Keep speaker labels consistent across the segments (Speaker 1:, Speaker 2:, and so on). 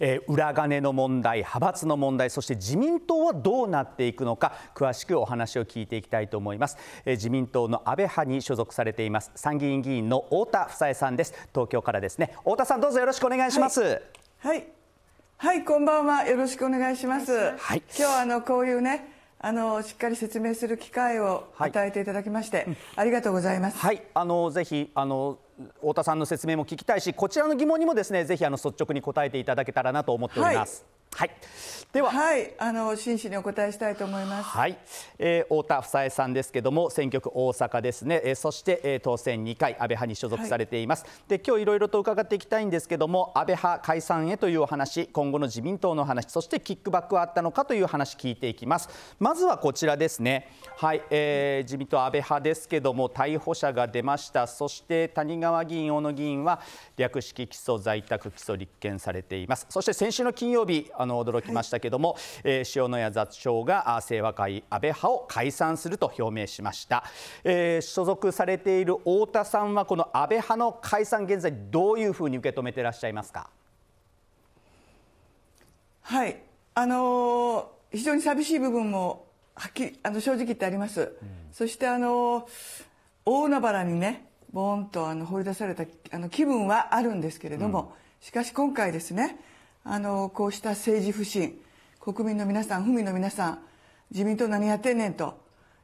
Speaker 1: えー、裏金の問題、派閥の問題、そして自民党はどうなっていくのか、詳しくお話を聞いていきたいと思います。えー、自民党の安倍派に所属されています、参議院議員の太田房江さんです。東京からですね、太田さん、どうぞよろしくお願いします。はい、
Speaker 2: はい、はい、こんばんは、よろしくお願いします。はい、今日はあのこういうねあのしっかり説明する機会を与えていただきまして、はい、ありがとうございます。はい、
Speaker 1: あのぜひあの太田さんの説明も聞きたいし、こちらの疑問にもですね、ぜひあの率直に答えていただけたらなと思っております。はいはい、
Speaker 2: では、はい、あの真摯にお答えしたいと思います、
Speaker 1: はいえー、太田房江さんですけども選挙区大阪ですね、えー、そして、えー、当選2回安倍派に所属されています、はい、で今日いろいろと伺っていきたいんですけども安倍派解散へというお話今後の自民党の話そしてキックバックはあったのかという話聞いていきますまずはこちらですねはい、えー、自民党安倍派ですけども逮捕者が出ましたそして谷川議員小野議員は略式起訴在宅起訴立件されていますそして先週の金曜日の驚きましたけども、はい、えー、塩谷座長が清和会安倍派を解散すると表明しました、えー、所属されている太田さんはこの安倍派の解散現在どういうふうに受け止めていらっしゃいますか
Speaker 2: はいあのー、非常に寂しい部分もはっきりあの正直言ってあります、うん、そしてあの大海原にねボーンとあの放り出されたあの気分はあるんですけれども、うん、しかし今回ですねあのこうした政治不信国民の皆さん府民の皆さん自民党何やってんねんと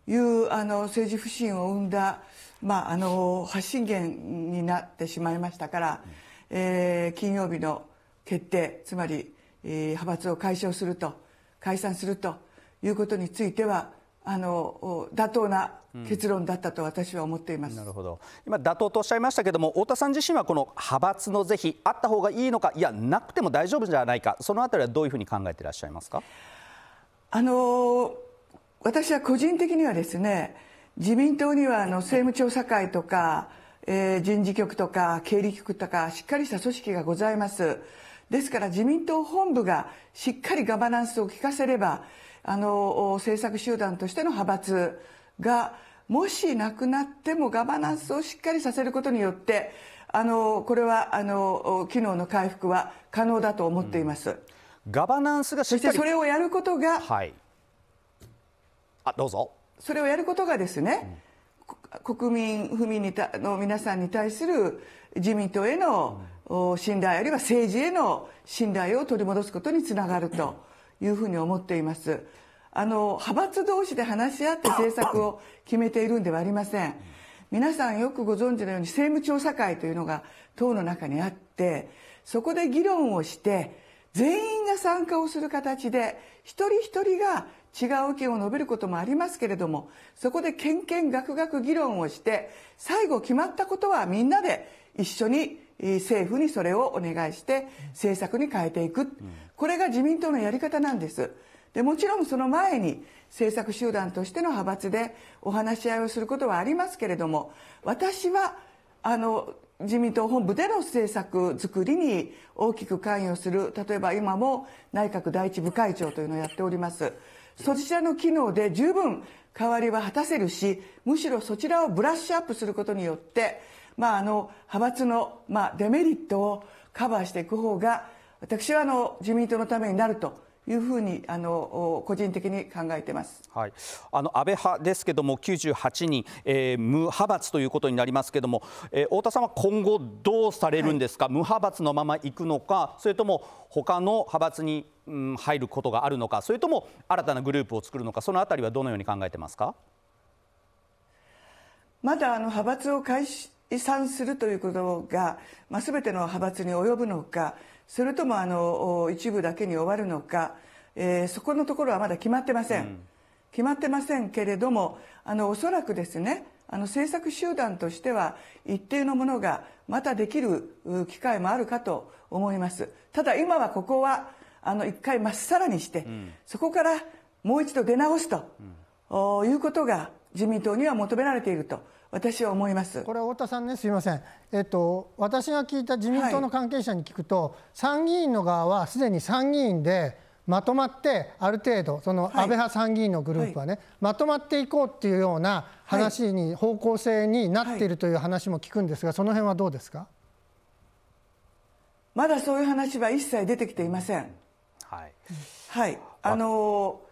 Speaker 2: いうあの政治不信を生んだ、まあ、あの発信源になってしまいましたから、うん、えー、金曜日の決定つまり、えー、派閥を解消すると解散するということについてはあの妥当な結論だったと私は思っています、うん、なるほど今、妥当と
Speaker 1: おっしゃいましたけれども、太田さん自身はこの派閥の是非、あった方がいいのか、いや、なくても大丈夫じゃないか、そのあたりはどういうふうに考えていらっしゃいますか。
Speaker 2: あのー、私は個人的にはですね自民党にはあの政務調査会とか、えー、人事局とか経理局とかしっかりした組織がございますですから自民党本部がしっかりガバナンスを利かせればあの政策集団としての派閥がもしなくなってもガバナンスをしっかりさせることによってあのこれはあの機能の回復は可能だと思っています。うん、ガバナンスがそしてそれをやることが、はい、あどうぞそれをやることがですね、うん、国民不民にたの皆さんに対する自民党への、信頼あるいは政治への信頼を取り戻すことにつながるというふうに思っています。あの派閥同士で話し合って政策を 決めているんではありません皆さんよくご存知のように政務調査会というのが党の中にあってそこで議論をして全員が参加をする形で一人一人が違う意見を述べることもありますけれどもそこでけんけんがくがく議論をして最後決まったことはみんなで一緒に政府にそれをお願いして政策に変えていくこれが自民党のやり方なんです。でもちろんその前に政策集団としての派閥でお話し合いをすることはありますけれども私はあの自民党本部での政策作りに大きく関与する例えば今も内閣第一部会長というのをやっておりますそちらの機能で十分代わりは果たせるしむしろそちらをブラッシュアップすることによって、まあ、あの派閥の、まあ、デメリットをカバーしていく方が私はあの自民党のためになるというふうにあの個人的に考えてます、
Speaker 1: はい、あの安倍派ですけども、98人、えー、無派閥ということになりますけども、えー、太田さんは今後、どうされるんですか、はい、無派閥のままいくのか、それとも他の派閥に、うん、入ることがあるのか、それとも新たなグループを作るのか、そのあたりはどのように考えてますか。
Speaker 2: まだあの派閥を解散するということが、まあ、全ての派閥に及ぶのかそれともあの一部だけに終わるのか、えー、そこのところはまだ決まってません、うん、決まってませんけれどもあのおそらくですねあの政策集団としては一定のものがまたできる機会もあるかと思いますただ今はここはあの一回まっさらにして、うん、そこからもう一度出直すと、うん、いうことが自民党には求められていると私は思いますこれは太田さんね、すみま
Speaker 3: せん、えっと、私が聞いた自民党の関係者に聞くと、はい、参議院の側はすでに参議院でまとまって、ある程度、その安倍派参議院のグループはね、はい、まとまっていこうっていうような話に、はい、方向性になっているという話も聞くんですが、その辺はどうですか
Speaker 2: まだそういう話は一切出てきていません。はい、はいあのー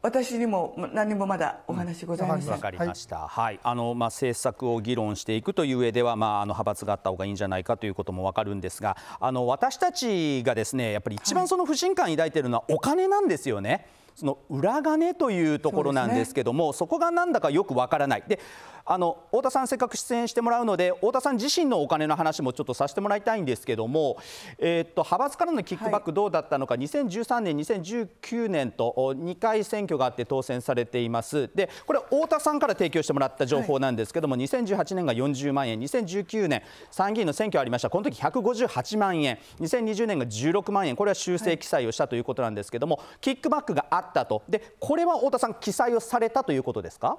Speaker 2: 私にも何もまだお話ございません。わ、かりまし
Speaker 1: た。はい、あのまあ政策を議論していくという上では、まああの派閥があった方がいいんじゃないかということもわかるんですが、あの私たちがですね、やっぱり一番その不信感抱いてるのはお金なんですよね。はいその裏金というところなんですけども、そ、ね,、こがなんだかよくわからない。であの太田さん、せっかく出演してもらうので、太田さん自身のお金の話もちょっとさせてもらいたいんですけども、えー、っと派閥からのキックバック、どうだったのか、はい、2013年、2019年と2回選挙があって当選されています、でこれ、太田さんから提供してもらった情報なんですけども、はい、2018年が40万円、2019年、参議院の選挙ありました、この時158万円、2020年が16万円、これは修正記載をしたということなんですけども、はい、キックバックがあったと、でこれは太田さん、記載をされたということですか。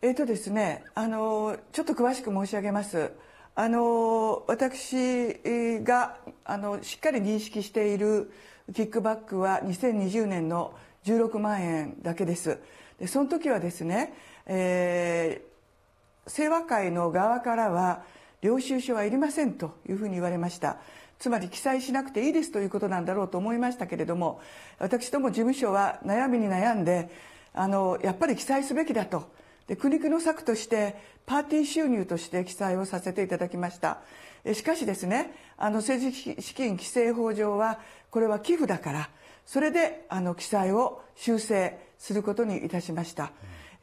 Speaker 2: えっとですね、あのちょっと詳しく申し上げます。あの私があのしっかり認識しているキックバックは2020年の16万円だけですでその時はですね、えー、清和会の側からは領収書はいりませんというふうに言われましたつまり記載しなくていいですということなんだろうと思いましたけれども私ども事務所は悩みに悩んであのやっぱり記載すべきだと苦肉の策としてパーティー収入として記載をさせていただきましたしかしですねあの政治資金規正法上はこれは寄付だからそれであの記載を修正することにいたしました、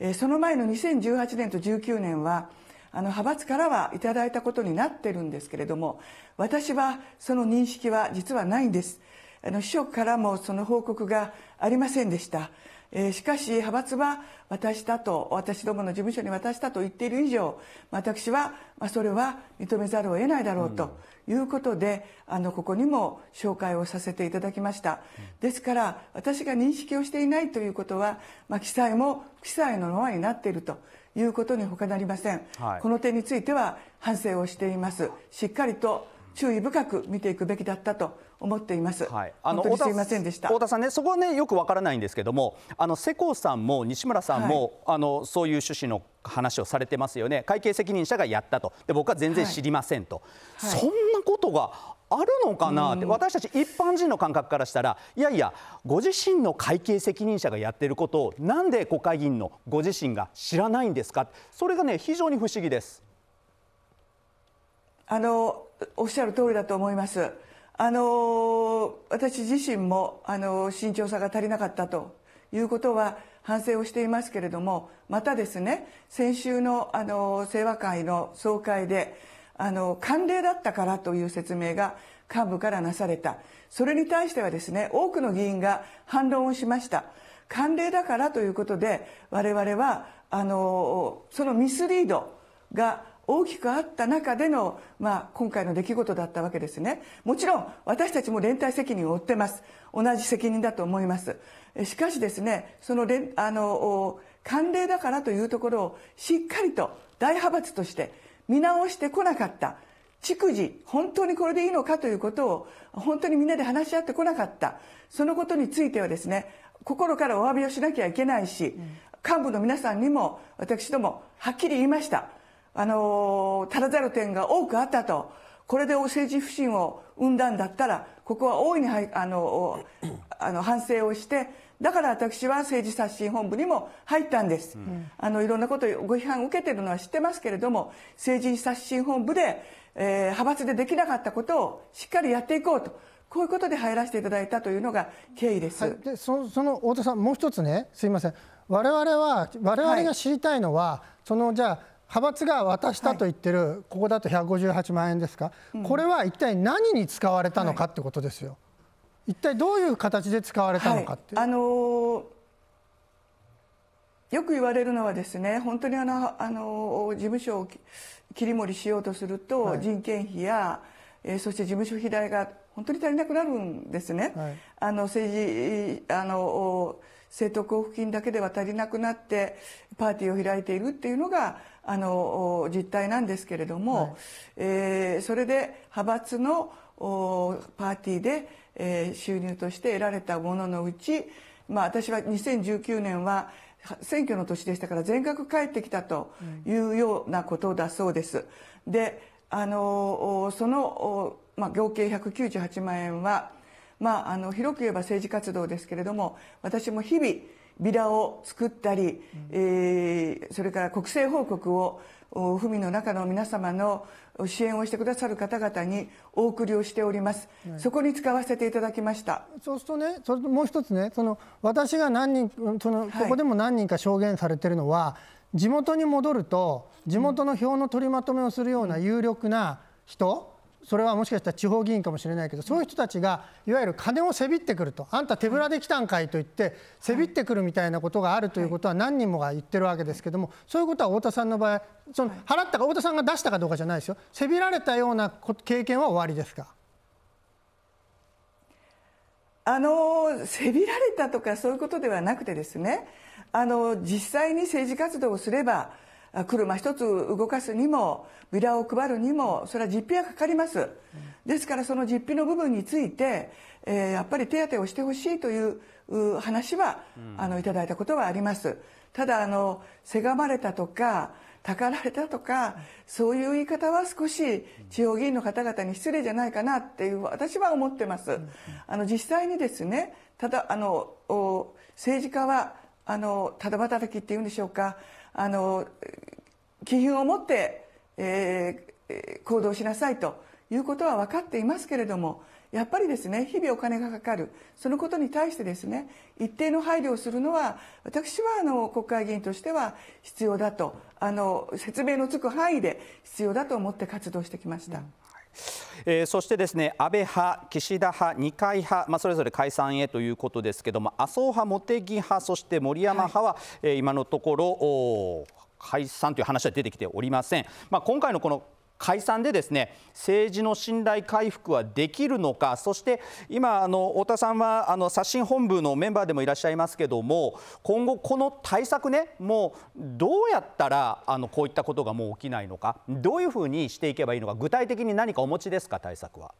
Speaker 2: うん、その前の2018年と19年はあの派閥からはいただいたことになっているんですけれども私はその認識は実はないんですあの秘書からもその報告がありませんでしたえー、しかし派閥は私だと私どもの事務所に渡したと言っている以上私は、まあ、それは認めざるを得ないだろうということで、うん、あのここにも紹介をさせていただきました、うん、ですから私が認識をしていないということは、まあ、記載も不記載のままになっているということに他なりません、はい、この点については反省をしていますしっかりと注意深く見ていくべきだったと思っています。はい、あのすいませんでした。太田
Speaker 1: さんね、そこはね、よくわからないんですけども、あの世耕さんも西村さんも、はい、あのそういう趣旨の話をされてますよね。会計責任者がやったと、で僕は全然知りませんと、はいはい、そんなことがあるのかなって、私たち一般人の感覚からしたら、いやいや、ご自身の会計責任者がやってることを、なんで国会議員のご自身が知らないんですか、それがね、非常に不思議で
Speaker 2: す。あのおっしゃる通りだと思います。あの私自身も、あの慎重さが足りなかったということは反省をしていますけれどもまたですね先週の、あの清和会の総会で、あの慣例だったからという説明が幹部からなされたそれに対してはですね多くの議員が反論をしました慣例だからということで我々はあのそのミスリードが大きくあった中での、まあ、今回の出来事だったわけですねもちろん私たちも連帯責任を負ってます同じ責任だと思いますしかしですねその連あの慣例だからというところをしっかりと大派閥として見直してこなかった逐次本当にこれでいいのかということを本当にみんなで話し合ってこなかったそのことについてはですね心からお詫びをしなきゃいけないし、幹部の皆さんにも私どもはっきり言いましたあの足らざる点が多くあったとこれで政治不信を生んだんだったらここは大いにあのあの反省をしてだから私は政治刷新本部にも入ったんです、うん、あのいろんなことご批判を受けてるのは知ってますけれども政治刷新本部で、えー、派閥でできなかったことをしっかりやっていこうとこういうことで入らせていただいたというのが経緯です、はい、
Speaker 3: でそその太田さん、もう一つね、すみません、我々は我々が知りたいのは、はい、そのじゃあ派閥が渡したと言ってる、はい、ここだと158万円ですか、うん、これは一体何に使われたのかっ
Speaker 2: てことですよ。はい、一体どういう形で使われたのかって、はい、あのー、よく言われるのはですね本当にあの、あのー、事務所を切り盛りしようとすると、人件費や、えー、そして事務所費代が本当に足りなくなるんですね。あの政治あのー政党交付金だけでは足りなくなってパーティーを開いているっていうのがあの実態なんですけれども、はい、えー、それで派閥のパーティーで、えー、収入として得られたもののうち、まあ、私は2019年は選挙の年でしたから全額返ってきたというようなことだそうです。であのその、まあ、合計198万円はまあ、あの広く言えば政治活動ですけれども私も日々ビラを作ったり、うん、えー、それから国政報告を府民の中の皆様の支援をしてくださる方々にお送りをしております、そこに使わせていただきました
Speaker 3: そうするとねそれともう一つねその私が何人その、はい、ここでも何人か証言されてるのは地元に戻ると地元の票の取りまとめをするような有力な人、うんそれはもしかしたら地方議員かもしれないけどそういう人たちがいわゆる金をせびってくるとあんた手ぶらで来たんかいと言ってせびってくるみたいなことがあるということは何人もが言ってるわけですけどもそういうことは太田さんの場合その払ったか太田さんが出したかどうかじゃないですよせびられたような経験は終わりですか
Speaker 2: あのせびられたとかそういうことではなくてですねあの実際に政治活動をすれば車一つ動かすにもビラを配るにもそれは実費がかかりますですからその実費の部分について、えー、やっぱり手当をしてほしいという話は、あのいただいたことはありますただあのせがまれたとかたかられたとかそういう言い方は少し地方議員の方々に失礼じゃないかなっていう私は思ってますあの実際にですねただあの政治家はあのただ働きっていうんでしょうかあの気品を持って、えー、行動しなさいということは分かっていますけれどもやっぱりですね日々お金がかかるそのことに対してですね一定の配慮をするのは私はあの国会議員としては必要だとあの説明のつく範囲で必要だと思って活動してきました。うん
Speaker 1: えー、そしてですね安倍派、岸田派、二階派、まあ、それぞれ解散へということですけども、麻生派、茂木派、そして森山派は、え、はい、今のところ、解散という話は出てきておりません。まあ、今回のこの解散でですね政治の信頼回復はできるのか、そして今、あの太田さんはあの刷新本部のメンバーでもいらっしゃいますけども、今後、この対策ね、もうどうやったらあのこういったことがもう起きないのか、どういうふうにしていけばいいのか、具体的に何かお持ちですか、対策は。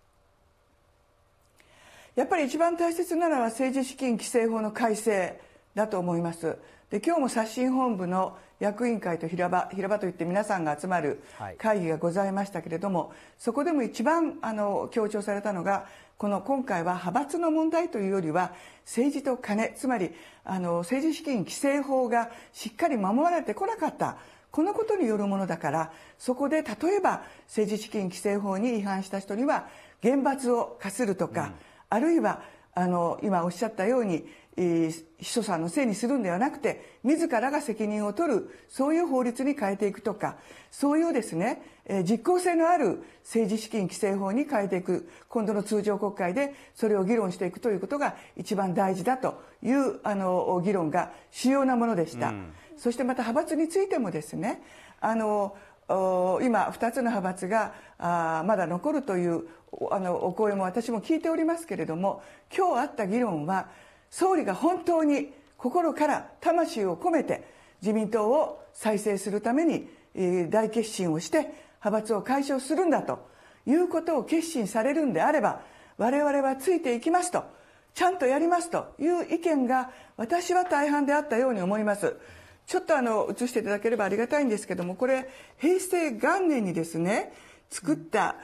Speaker 2: やっぱり一番大切なのは政治資金規正法の改正だと思います。で今日も刷新本部の役員会と平場平場といって皆さんが集まる会議がございましたけれども、そこでも一番あの強調されたのがこの今回は派閥の問題というよりは政治と金つまりあの政治資金規正法がしっかり守られてこなかったこのことによるものだからそこで例えば政治資金規正法に違反した人には厳罰を課するとか、うん、あるいはあの今おっしゃったように秘書さんのせいにするんではなくて自らが責任を取るそういう法律に変えていくとかそういうですね実効性のある政治資金規正法に変えていく今度の通常国会でそれを議論していくということが一番大事だというあの議論が主要なものでした、うん、そしてまた派閥についてもですねあの今2つの派閥がまだ残るというあのお声も私も聞いておりますけれども今日あった議論は総理が本当に心から魂を込めて自民党を再生するために大決心をして派閥を解消するんだということを決心されるんであれば我々はついていきますとちゃんとやりますという意見が私は大半であったように思います。ちょっとあの映していただければありがたいんですけどもこれ平成元年にですね作った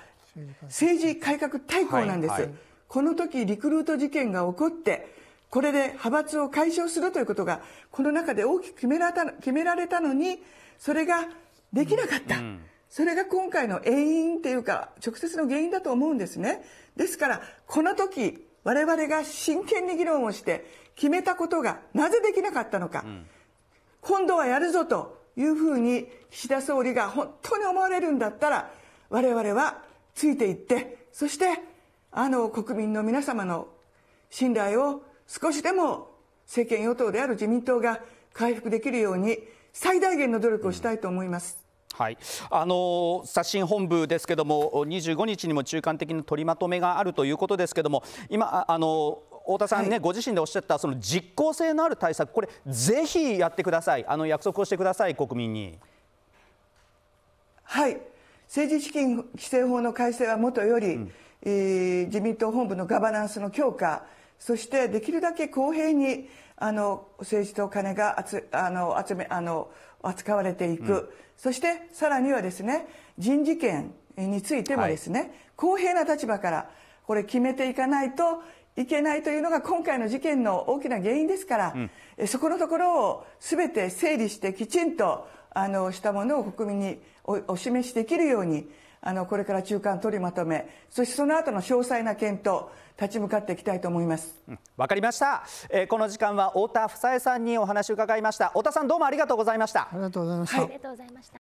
Speaker 2: 政治改革大綱なんです、はいはい、この時リクルート事件が起こってこれで派閥を解消するということがこの中で大きく決められた決められたのにそれができなかった、うん、それが今回の遠因というか直接の原因だと思うんですねですからこの時我々が真剣に議論をして決めたことがなぜできなかったのか、うん今度はやるぞというふうに岸田総理が本当に思われるんだったら我々はついていってそしてあの国民の皆様の信頼を少しでも政権与党である自民党が回復できるように最大限の努力をしたいと思います。
Speaker 1: はい、あの刷新本部ですけども、25日にも中間的な取りまとめがあるということですけども、今、あの太田さんね、はい、ご自身でおっしゃったその実効性のある対策、これ、ぜひやってください、あの約束をしてください、国民に。
Speaker 2: はい政治資金規正法の改正はもとより、うん、えー、自民党本部のガバナンスの強化そしてできるだけ公平にあの政治と金があの集めあの扱われていく、うん、そしてさらにはですね人事権についてもですね、はい、公平な立場からこれ決めていかないといけないというのが今回の事件の大きな原因ですから、うん、そこのところをすべて整理してきちんとあのしたものを国民にお示しできるようにあのこれから中間取りまとめそしてその後の詳細な検討立ち向かっていきたいと思いますわ、うん、かりました、えー、この時間は太田房江さんにお話
Speaker 1: を伺いました太田さんどうもありがとうございましたありがとうございました、はい、あり
Speaker 2: がとうございました